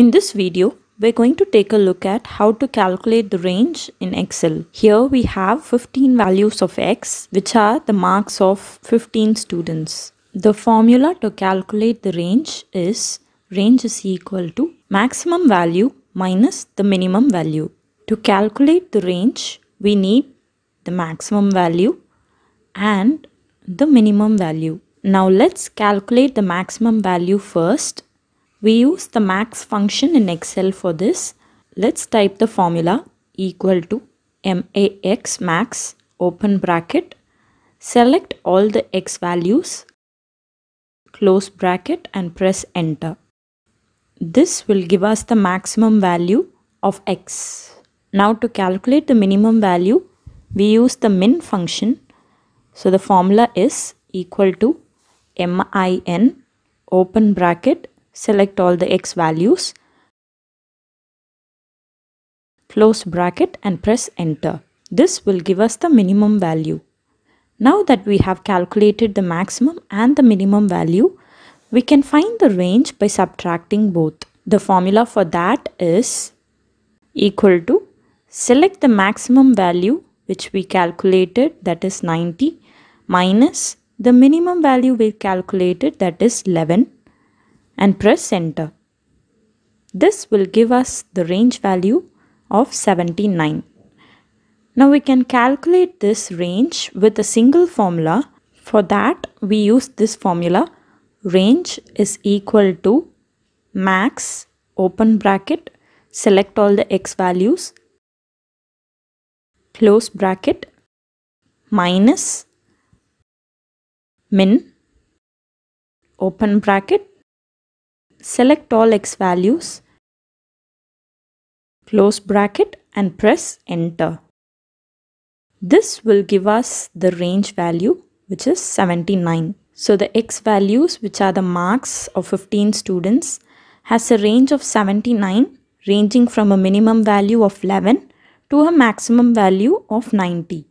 In this video, we're going to take a look at how to calculate the range in Excel. Here we have 15 values of x, which are the marks of 15 students. The formula to calculate the range is range is equal to maximum value minus the minimum value. To calculate the range, we need the maximum value and the minimum value. Now let's calculate the maximum value first we use the max function in Excel for this. Let's type the formula equal to max max open bracket. Select all the x values, close bracket and press enter. This will give us the maximum value of x. Now to calculate the minimum value, we use the min function. So the formula is equal to min open bracket select all the x values, close bracket and press enter. This will give us the minimum value. Now that we have calculated the maximum and the minimum value, we can find the range by subtracting both. The formula for that is equal to select the maximum value which we calculated that is 90 minus the minimum value we calculated that is 11 and press enter. This will give us the range value of 79. Now we can calculate this range with a single formula. For that we use this formula range is equal to max open bracket select all the x values close bracket minus min open bracket select all x values, close bracket and press enter. This will give us the range value which is 79. So the x values which are the marks of 15 students has a range of 79 ranging from a minimum value of 11 to a maximum value of 90.